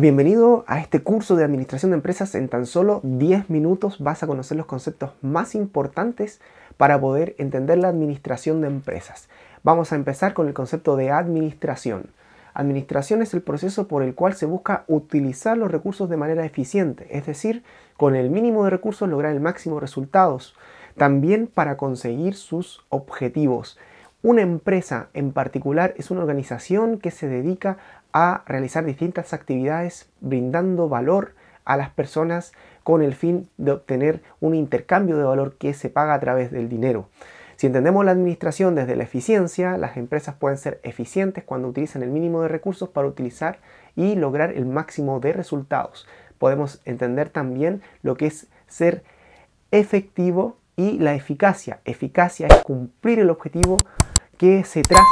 Bienvenido a este curso de Administración de Empresas. En tan solo 10 minutos vas a conocer los conceptos más importantes para poder entender la administración de empresas. Vamos a empezar con el concepto de administración. Administración es el proceso por el cual se busca utilizar los recursos de manera eficiente, es decir, con el mínimo de recursos lograr el máximo de resultados, también para conseguir sus objetivos. Una empresa en particular es una organización que se dedica a a realizar distintas actividades brindando valor a las personas con el fin de obtener un intercambio de valor que se paga a través del dinero. Si entendemos la administración desde la eficiencia, las empresas pueden ser eficientes cuando utilizan el mínimo de recursos para utilizar y lograr el máximo de resultados. Podemos entender también lo que es ser efectivo y la eficacia. Eficacia es cumplir el objetivo que se traza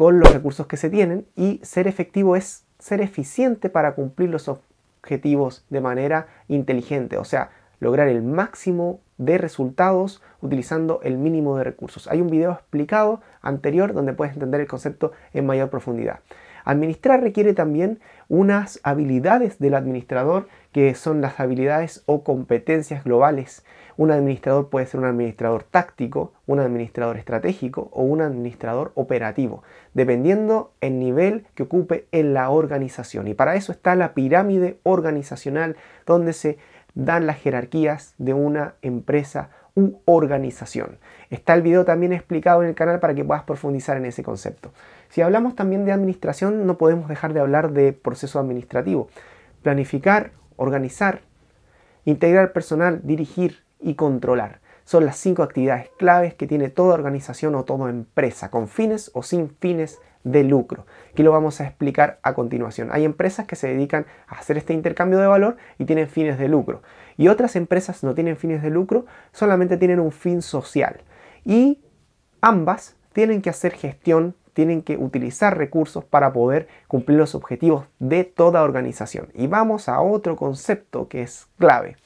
con los recursos que se tienen y ser efectivo es ser eficiente para cumplir los objetivos de manera inteligente, o sea, lograr el máximo de resultados utilizando el mínimo de recursos. Hay un video explicado anterior donde puedes entender el concepto en mayor profundidad. Administrar requiere también unas habilidades del administrador que son las habilidades o competencias globales. Un administrador puede ser un administrador táctico, un administrador estratégico o un administrador operativo, dependiendo el nivel que ocupe en la organización. Y para eso está la pirámide organizacional donde se dan las jerarquías de una empresa u organización. Está el video también explicado en el canal para que puedas profundizar en ese concepto. Si hablamos también de administración, no podemos dejar de hablar de proceso administrativo. Planificar, organizar, integrar personal, dirigir y controlar. Son las cinco actividades claves que tiene toda organización o toda empresa, con fines o sin fines de lucro, que lo vamos a explicar a continuación. Hay empresas que se dedican a hacer este intercambio de valor y tienen fines de lucro. Y otras empresas no tienen fines de lucro, solamente tienen un fin social. Y ambas tienen que hacer gestión, tienen que utilizar recursos para poder cumplir los objetivos de toda organización. Y vamos a otro concepto que es clave.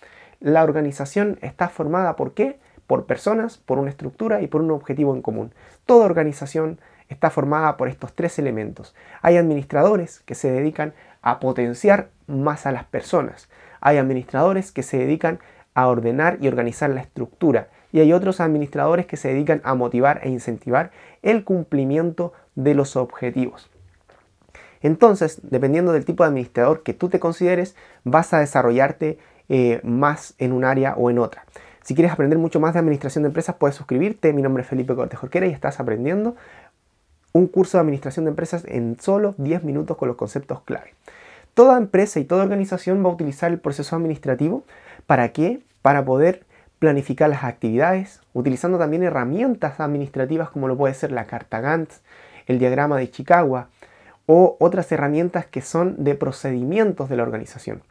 La organización está formada por qué? Por personas, por una estructura y por un objetivo en común. Toda organización está formada por estos tres elementos. Hay administradores que se dedican a potenciar más a las personas. Hay administradores que se dedican a ordenar y organizar la estructura. Y hay otros administradores que se dedican a motivar e incentivar el cumplimiento de los objetivos. Entonces, dependiendo del tipo de administrador que tú te consideres, vas a desarrollarte eh, más en un área o en otra. Si quieres aprender mucho más de administración de empresas, puedes suscribirte. Mi nombre es Felipe Cortejorquera y estás aprendiendo un curso de administración de empresas en solo 10 minutos con los conceptos clave. Toda empresa y toda organización va a utilizar el proceso administrativo. ¿Para qué? Para poder planificar las actividades, utilizando también herramientas administrativas como lo puede ser la carta Gantt, el diagrama de Chicago o otras herramientas que son de procedimientos de la organización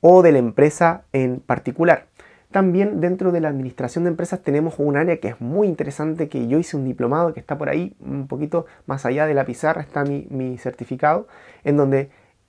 o de la empresa en particular. También dentro de la administración de empresas tenemos un área que es muy interesante, que yo hice un diplomado que está por ahí, un poquito más allá de la pizarra está mi, certificado, en donde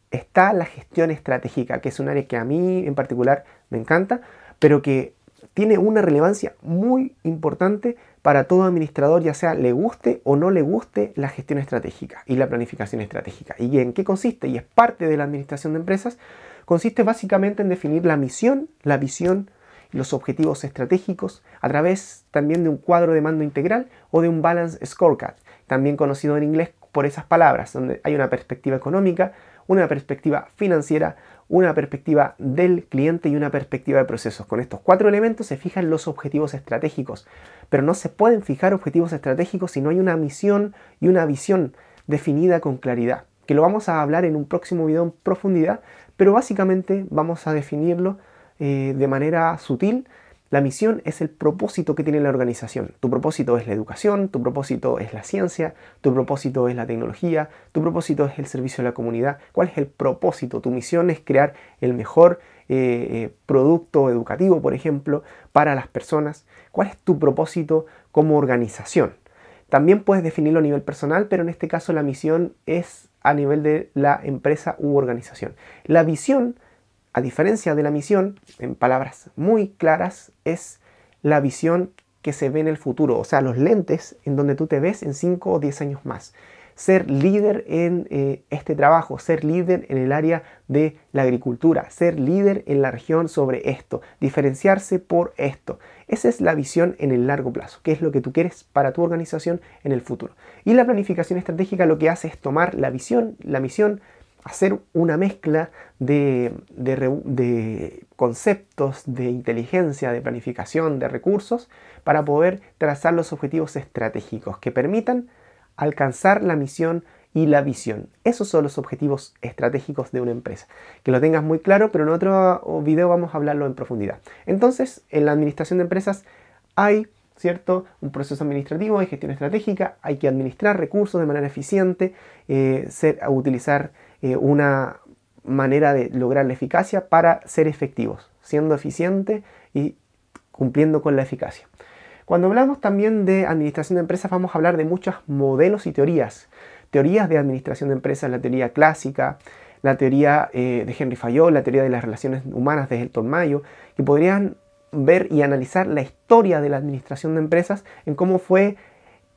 está la gestión estratégica, que es un área que a mí en particular me encanta, pero que tiene una relevancia muy importante para todo administrador, ya sea le guste o no le guste la gestión estratégica y la planificación estratégica. ¿Y en qué consiste? Y es parte de la administración de empresas. Consiste básicamente en definir la misión, la visión, los objetivos estratégicos a través también de un cuadro de mando integral o de un Balance Scorecard, también conocido en inglés por esas palabras, donde hay una perspectiva económica, una perspectiva financiera, una perspectiva del cliente y una perspectiva de procesos. Con estos cuatro elementos se fijan los objetivos estratégicos, pero no se pueden fijar objetivos estratégicos si no hay una misión y una visión definida con claridad, que lo vamos a hablar en un próximo video en profundidad, pero básicamente vamos a definirlo eh, de manera sutil, la misión es el propósito que tiene la organización. Tu propósito es la educación, tu propósito es la ciencia, tu propósito es la tecnología, tu propósito es el servicio a la comunidad. ¿Cuál es el propósito? Tu misión es crear el mejor eh, eh, producto educativo, por ejemplo, para las personas. ¿Cuál es tu propósito como organización? También puedes definirlo a nivel personal, pero en este caso la misión es a nivel de la empresa u organización. La visión a diferencia de la misión, en palabras muy claras, es la visión que se ve en el futuro, o sea, los lentes en donde tú te ves en 5 o 10 años más. Ser líder en eh, este trabajo, ser líder en el área de la agricultura, ser líder en la región sobre esto, diferenciarse por esto. Esa es la visión en el largo plazo, que es lo que tú quieres para tu organización en el futuro. Y la planificación estratégica lo que hace es tomar la visión, la misión, hacer una mezcla de, conceptos, de inteligencia, de planificación, de recursos, para poder trazar los objetivos estratégicos que permitan alcanzar la misión y la visión. Esos son los objetivos estratégicos de una empresa. Que lo tengas muy claro, pero en otro video vamos a hablarlo en profundidad. Entonces, en la administración de empresas hay ¿cierto? Un proceso administrativo, hay gestión estratégica, hay que administrar recursos de manera eficiente, eh, ser, utilizar eh, una manera de lograr la eficacia para ser efectivos, siendo eficiente y cumpliendo con la eficacia. Cuando hablamos también de administración de empresas, vamos a hablar de muchos modelos y teorías. Teorías de administración de empresas, la teoría clásica, la teoría eh, de Henry Fayol, la teoría de las relaciones humanas de Elton Mayo, que podrían ver y analizar la historia de la administración de empresas en cómo fue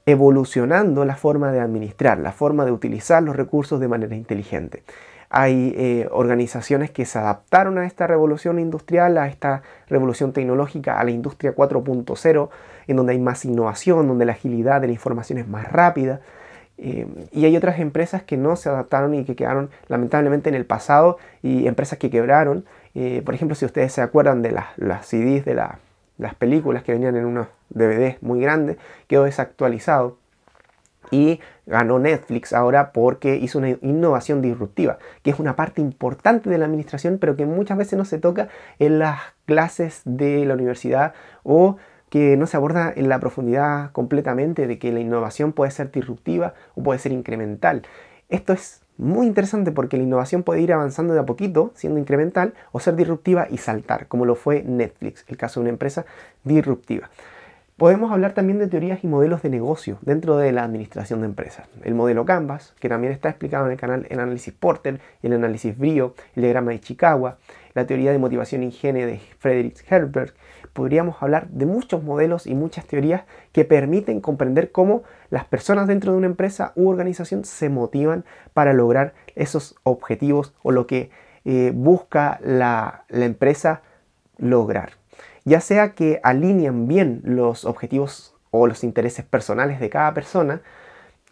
evolucionando la forma de administrar, la forma de utilizar los recursos de manera inteligente. Hay eh, organizaciones que se adaptaron a esta revolución industrial, a esta revolución tecnológica, a la industria 4.0, en donde hay más innovación, donde la agilidad de la información es más rápida. Eh, y hay otras empresas que no se adaptaron y que quedaron lamentablemente en el pasado y empresas que quebraron. Eh, por ejemplo, si ustedes se acuerdan de las, CDs, de las películas que venían en unos DVD muy grande, quedó desactualizado y ganó Netflix ahora porque hizo una innovación disruptiva, que es una parte importante de la administración, pero que muchas veces no se toca en las clases de la universidad o que no se aborda en la profundidad completamente de que la innovación puede ser disruptiva o puede ser incremental. Esto es muy interesante porque la innovación puede ir avanzando de a poquito, siendo incremental, o ser disruptiva y saltar, como lo fue Netflix, el caso de una empresa disruptiva. Podemos hablar también de teorías y modelos de negocio dentro de la administración de empresas. El modelo Canvas, que también está explicado en el canal el Análisis Porter, el Análisis Brio, el diagrama de Chicago, la teoría de motivación e ingenio de Frederick Herbert. Podríamos hablar de muchos modelos y muchas teorías que permiten comprender cómo las personas dentro de una empresa u organización se motivan para lograr esos objetivos o lo que eh, busca la empresa lograr ya sea que alinean bien los objetivos o los intereses personales de cada persona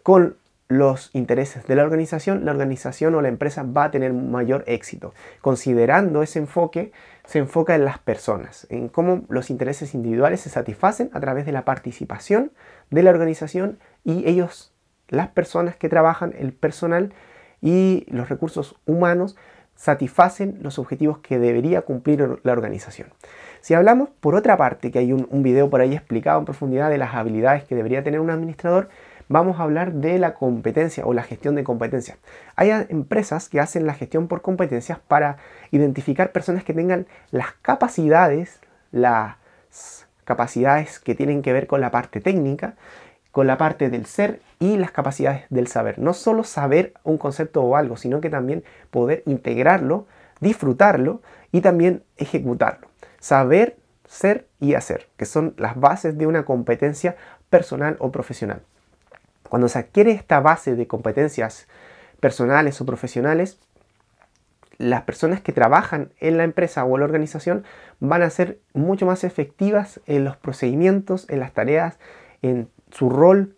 con los intereses de la organización, la organización o la empresa va a tener mayor éxito. Considerando ese enfoque, se enfoca en las personas, en cómo los intereses individuales se satisfacen a través de la participación de la organización y ellos, las personas que trabajan, el personal y los recursos humanos, satisfacen los objetivos que debería cumplir la organización. Si hablamos, por otra parte, que hay un, video por ahí explicado en profundidad de las habilidades que debería tener un administrador, vamos a hablar de la competencia o la gestión de competencias. Hay empresas que hacen la gestión por competencias para identificar personas que tengan las capacidades, las capacidades que tienen que ver con la parte técnica, con la parte del ser y las capacidades del saber. No solo saber un concepto o algo, sino que también poder integrarlo, disfrutarlo y también ejecutarlo saber, ser y hacer, que son las bases de una competencia personal o profesional. Cuando se adquiere esta base de competencias personales o profesionales, las personas que trabajan en la empresa o en la organización van a ser mucho más efectivas en los procedimientos, en las tareas, en su rol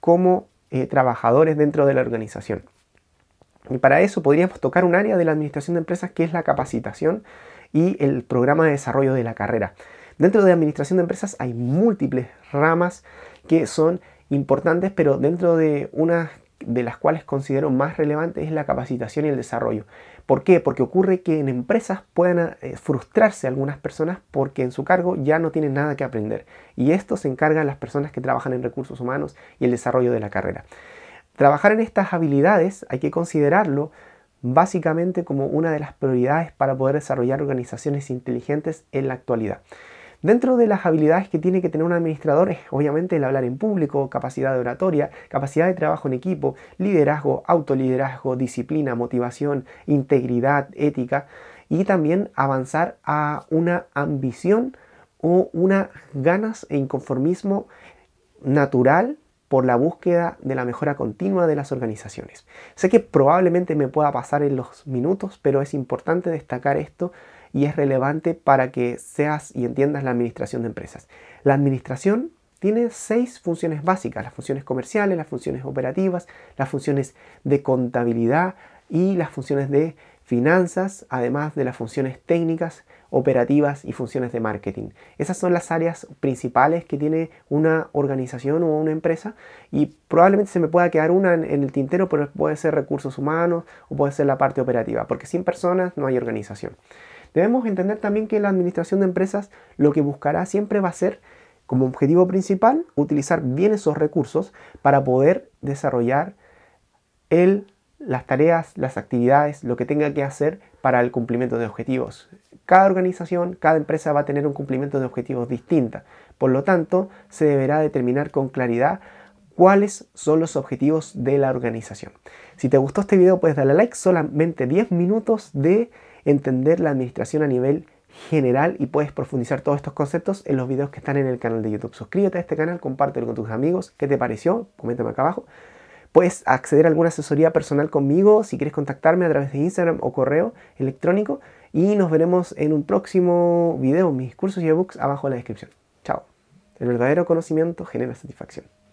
como eh, trabajadores dentro de la organización. Y para eso podríamos tocar un área de la administración de empresas que es la capacitación y el programa de desarrollo de la carrera. Dentro de administración de empresas hay múltiples ramas que son importantes, pero dentro de una de las cuales considero más relevante es la capacitación y el desarrollo. ¿Por qué? Porque ocurre que en empresas puedan eh, frustrarse algunas personas porque en su cargo ya no tienen nada que aprender. Y esto se encargan las personas que trabajan en recursos humanos y el desarrollo de la carrera. Trabajar en estas habilidades hay que considerarlo básicamente como una de las prioridades para poder desarrollar organizaciones inteligentes en la actualidad. Dentro de las habilidades que tiene que tener un administrador es obviamente el hablar en público, capacidad de oratoria, capacidad de trabajo en equipo, liderazgo, autoliderazgo, disciplina, motivación, integridad, ética y también avanzar a una ambición o unas ganas e inconformismo natural por la búsqueda de la mejora continua de las organizaciones. Sé que probablemente me pueda pasar en los minutos, pero es importante destacar esto y es relevante para que seas y entiendas la administración de empresas. La administración tiene seis funciones básicas, las funciones comerciales, las funciones operativas, las funciones de contabilidad y las funciones de finanzas, además de las funciones técnicas operativas y funciones de marketing. Esas son las áreas principales que tiene una organización o una empresa y probablemente se me pueda quedar una en, el tintero, pero puede ser recursos humanos o puede ser la parte operativa, porque sin personas no hay organización. Debemos entender también que la administración de empresas lo que buscará siempre va a ser como objetivo principal utilizar bien esos recursos para poder desarrollar el las tareas, las actividades, lo que tenga que hacer para el cumplimiento de objetivos. Cada organización, cada empresa va a tener un cumplimiento de objetivos distinta. Por lo tanto, se deberá determinar con claridad cuáles son los objetivos de la organización. Si te gustó este video, puedes darle like. Solamente 10 minutos de entender la administración a nivel general y puedes profundizar todos estos conceptos en los videos que están en el canal de YouTube. Suscríbete a este canal, compártelo con tus amigos. ¿Qué te pareció? Coméntame acá abajo. Puedes acceder a alguna asesoría personal conmigo si quieres contactarme a través de Instagram o correo electrónico. Y nos veremos en un próximo video, mis cursos y ebooks abajo en la descripción. Chao. El verdadero conocimiento genera satisfacción.